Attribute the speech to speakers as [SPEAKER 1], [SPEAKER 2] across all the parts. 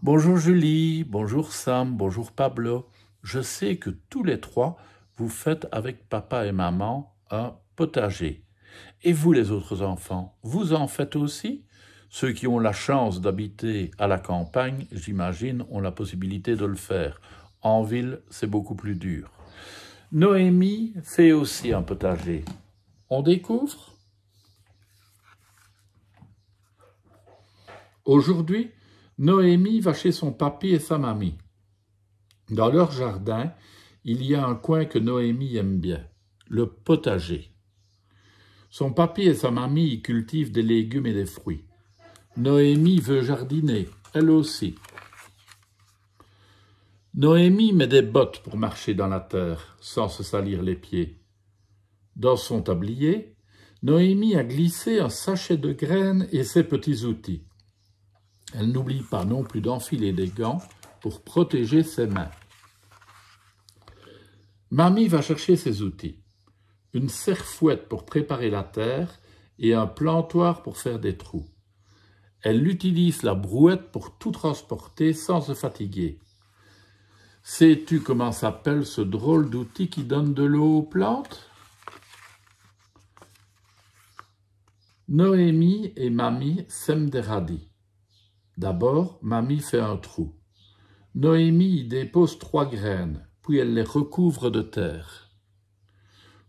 [SPEAKER 1] Bonjour Julie, bonjour Sam, bonjour Pablo. Je sais que tous les trois, vous faites avec papa et maman un potager. Et vous les autres enfants, vous en faites aussi Ceux qui ont la chance d'habiter à la campagne, j'imagine, ont la possibilité de le faire. En ville, c'est beaucoup plus dur. Noémie fait aussi un potager. On découvre Aujourd'hui, Noémie va chez son papy et sa mamie. Dans leur jardin, il y a un coin que Noémie aime bien, le potager. Son papy et sa mamie y cultivent des légumes et des fruits. Noémie veut jardiner, elle aussi. Noémie met des bottes pour marcher dans la terre, sans se salir les pieds. Dans son tablier, Noémie a glissé un sachet de graines et ses petits outils. Elle n'oublie pas non plus d'enfiler des gants pour protéger ses mains. Mamie va chercher ses outils. Une serfouette pour préparer la terre et un plantoir pour faire des trous. Elle utilise la brouette pour tout transporter sans se fatiguer. Sais-tu comment s'appelle ce drôle d'outil qui donne de l'eau aux plantes Noémie et Mamie sèment des radis. D'abord, mamie fait un trou. Noémie y dépose trois graines, puis elle les recouvre de terre.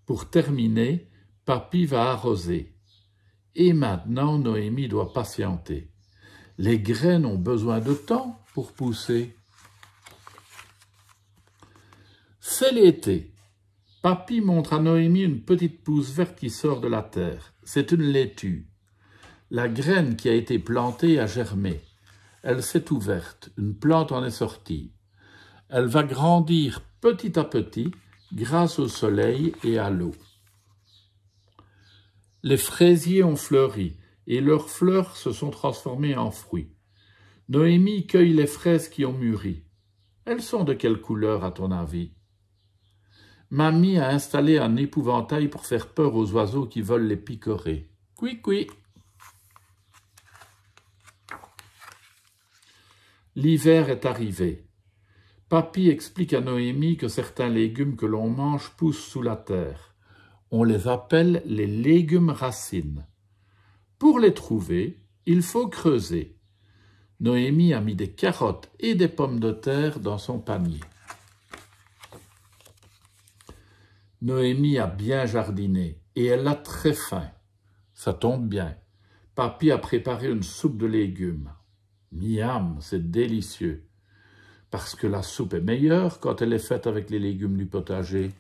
[SPEAKER 1] Pour terminer, papy va arroser. Et maintenant, Noémie doit patienter. Les graines ont besoin de temps pour pousser. C'est l'été. Papy montre à Noémie une petite pousse verte qui sort de la terre. C'est une laitue. La graine qui a été plantée a germé. Elle s'est ouverte, une plante en est sortie. Elle va grandir petit à petit grâce au soleil et à l'eau. Les fraisiers ont fleuri et leurs fleurs se sont transformées en fruits. Noémie cueille les fraises qui ont mûri. Elles sont de quelle couleur, à ton avis Mamie a installé un épouvantail pour faire peur aux oiseaux qui veulent les picorer. Cui, L'hiver est arrivé. Papy explique à Noémie que certains légumes que l'on mange poussent sous la terre. On les appelle les légumes racines. Pour les trouver, il faut creuser. Noémie a mis des carottes et des pommes de terre dans son panier. Noémie a bien jardiné et elle a très faim. Ça tombe bien. Papy a préparé une soupe de légumes. Miam, c'est délicieux. Parce que la soupe est meilleure quand elle est faite avec les légumes du potager.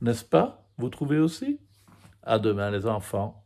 [SPEAKER 1] N'est-ce pas Vous trouvez aussi À demain les enfants.